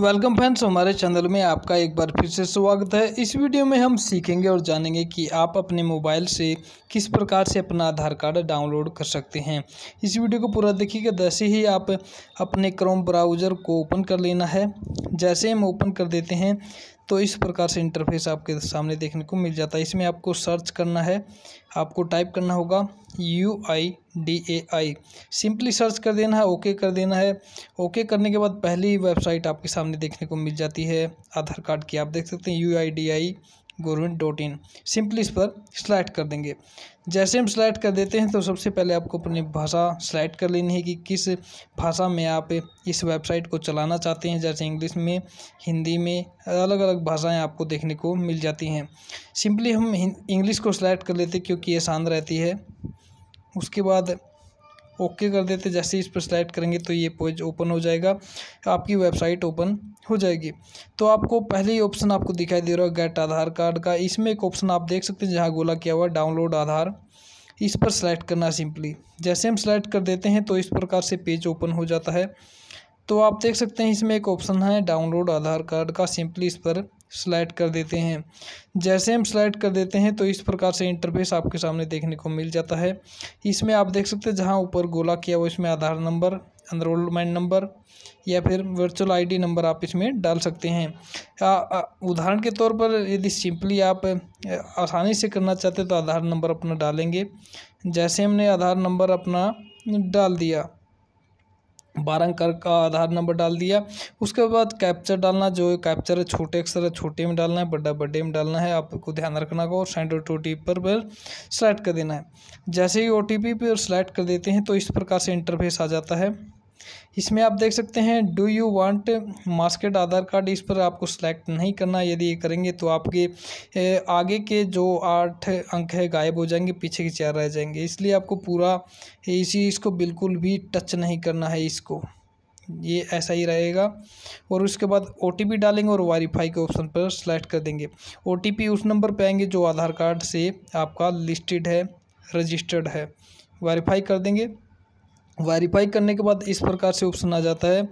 welcome friends हमारे channel में आपका एक बार फिर से स्वागत है इस वीडियो में हम सीखेंगे और जानेंगे कि आप अपने मोबाइल से किस प्रकार से अपना आधार कार्ड डाउनलोड कर सकते हैं इस वीडियो को पूरा देखिएगा जैसे ही आप अपने क्रोम ब्राउज़र को ओपन कर लेना है जैसे हम ओपन कर देते हैं तो इस प्रकार से इंटरफेस आपके सामने देखने को मिल जाता है इसमें आपको सर्च करना है आपको टाइप करना होगा U I D A I simply search कर देना है ओके कर देना है ओके करने के बाद पहली वेबसाइट आपके सामने देखने को मिल जाती है आधार कार्ड की आप देख सकते हैं U I D I government dot in simply इस पर सिलेक्ट कर देंगे जैसे हम सिलेक्ट कर देते हैं तो सबसे पहले आपको अपनी भाषा सेलेक्ट कर लेनी है कि किस भाषा में आप इस वेबसाइट को चलाना चाहते हैं जैसे इंग्लिश में हिंदी में अलग अलग भाषाएं आपको देखने को मिल जाती हैं सिंपली हम इंग्लिश को सिलेक्ट कर लेते क्योंकि आसान रहती है उसके बाद ओके कर देते जैसे इस पर सेलेक्ट करेंगे तो ये पेज ओपन हो जाएगा आपकी वेबसाइट ओपन हो जाएगी तो आपको पहले ही ऑप्शन आपको दिखाई दे रहा है गेट आधार कार्ड का इसमें एक ऑप्शन आप देख सकते हैं जहाँ गोला किया हुआ डाउनलोड आधार इस पर सेलेक्ट करना सिंपली जैसे हम सेलेक्ट कर देते हैं तो इस प्रकार से पेज ओपन हो जाता है तो आप देख सकते हैं इसमें एक ऑप्शन है डाउनलोड आधार कार्ड का सिंपली इस पर स्लाइड कर देते हैं जैसे हम स्लाइड कर देते हैं तो इस प्रकार से इंटरफेस आपके सामने देखने को मिल जाता है इसमें आप देख सकते हैं जहाँ ऊपर गोला किया हुआ इसमें आधार नंबर एनरोलमेंट नंबर या फिर वर्चुअल आईडी नंबर आप इसमें डाल सकते हैं उदाहरण के तौर पर यदि सिंपली आप आसानी से करना चाहते तो आधार नंबर अपना डालेंगे जैसे हमने आधार नंबर अपना डाल दिया बारह अंकर का आधार नंबर डाल दिया उसके बाद कैप्चर डालना जो कैप्चर है छोटे अक्षर है छोटे में डालना है बड़ा बड़े में डालना है आपको ध्यान रखना होगा और सेंड ओ टी पर पर सेलेक्ट कर देना है जैसे ही ओ टी पी पर सेलेक्ट कर देते हैं तो इस प्रकार से इंटरफेस आ जाता है इसमें आप देख सकते हैं do you want masked Aadhaar card इस पर आपको सेलेक्ट नहीं करना यदि ये करेंगे तो आपके आगे के जो आठ अंक है गायब हो जाएंगे पीछे के चार रह जाएंगे इसलिए आपको पूरा इसी इसको बिल्कुल भी टच नहीं करना है इसको ये ऐसा ही रहेगा और उसके बाद ओ डालेंगे और वाईफाई के ऑप्शन पर सेलेक्ट कर देंगे ओ उस नंबर पर आएंगे जो आधार कार्ड से आपका लिस्टेड है रजिस्टर्ड है वेरीफाई कर देंगे वेरीफाई करने के बाद इस प्रकार से ऑप्शन आ जाता है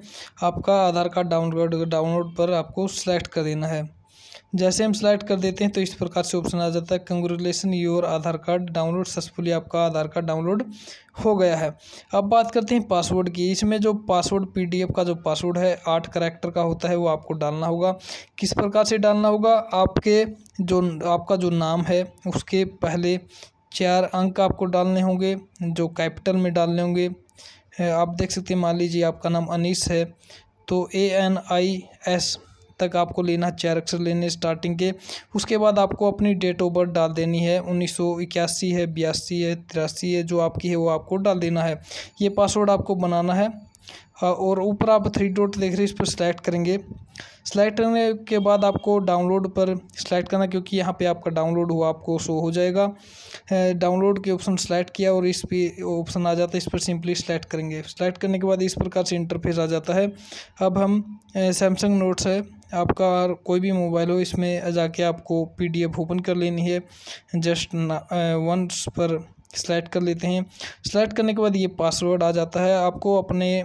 आपका आधार कार्ड डाउनलोड डाउनलोड पर आपको सेलेक्ट कर देना है जैसे हम सेलेक्ट कर देते हैं तो इस प्रकार से ऑप्शन आ जाता है congratulation your Aadhaar card download successfully आपका आधार कार्ड डाउनलोड हो गया है अब बात करते हैं पासवर्ड की इसमें जो पासवर्ड पीडीएफ का जो पासवर्ड है आठ करेक्टर का होता है वो आपको डालना होगा किस प्रकार से डालना होगा आपके जो आपका जो नाम है उसके पहले चार अंक आपको डालने होंगे जो कैपिटल में डालने होंगे आप देख सकते हैं मान लीजिए आपका नाम अनीस है तो ए एन आई एस तक आपको लेना चार अक्षर लेने स्टार्टिंग के उसके बाद आपको अपनी डेट ऑफ बर्थ डाल देनी है उन्नीस सौ इक्यासी है बयासी है तिरासी है जो आपकी है वो आपको डाल देना है ये पासवर्ड आपको बनाना है हाँ, और ऊपर आप थ्री डॉट देख रहे हैं इस पर सिलेक्ट करेंगे सेलेक्ट करने के बाद आपको डाउनलोड पर सिलेक्ट करना क्योंकि यहाँ पे आपका डाउनलोड हुआ आपको शो हो जाएगा डाउनलोड के ऑप्शन सेलेक्ट किया और इस पर ऑप्शन आ जाता है इस पर सिंपली सेलेक्ट करेंगे सेलेक्ट करने के बाद इस प्रकार से इंटरफेस आ जाता है अब हम सैमसंग नोट्स है आपका कोई भी मोबाइल हो इसमें जाके आपको पी ओपन कर लेनी है जस्ट वंस पर सेलेक्ट कर लेते हैं सेलेक्ट करने के बाद ये पासवर्ड आ जाता है आपको अपने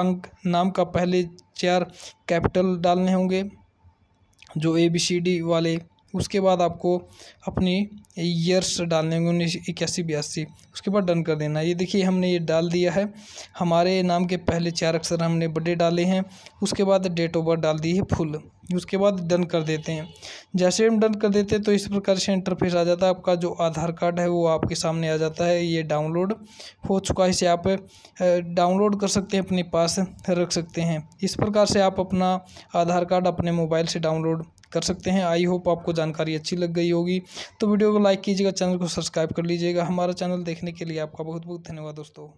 अंक नाम का पहले चार कैपिटल डालने होंगे जो ए बी सी डी वाले उसके बाद आपको अपने ईयर्स डालने होंगे उन्नीस इक्यासी बयासी उसके बाद डन कर देना ये देखिए हमने ये डाल दिया है हमारे नाम के पहले चार अक्षर हमने बर्थडे डाले हैं उसके बाद डेट ऑफ बर्थ डाल दी है फुल उसके बाद डन कर देते हैं जैसे हम डन कर देते हैं तो इस प्रकार से इंटरफेस आ जाता है आपका जो आधार कार्ड है वो आपके सामने आ जाता है ये डाउनलोड हो चुका है इसे आप डाउनलोड कर सकते हैं अपने पास रख सकते हैं इस प्रकार से आप अपना आधार कार्ड अपने मोबाइल से डाउनलोड कर सकते हैं आई होप आपको जानकारी अच्छी लग गई होगी तो वीडियो को लाइक कीजिएगा चैनल को सब्सक्राइब कर लीजिएगा हमारा चैनल देखने के लिए आपका बहुत बहुत धन्यवाद दोस्तों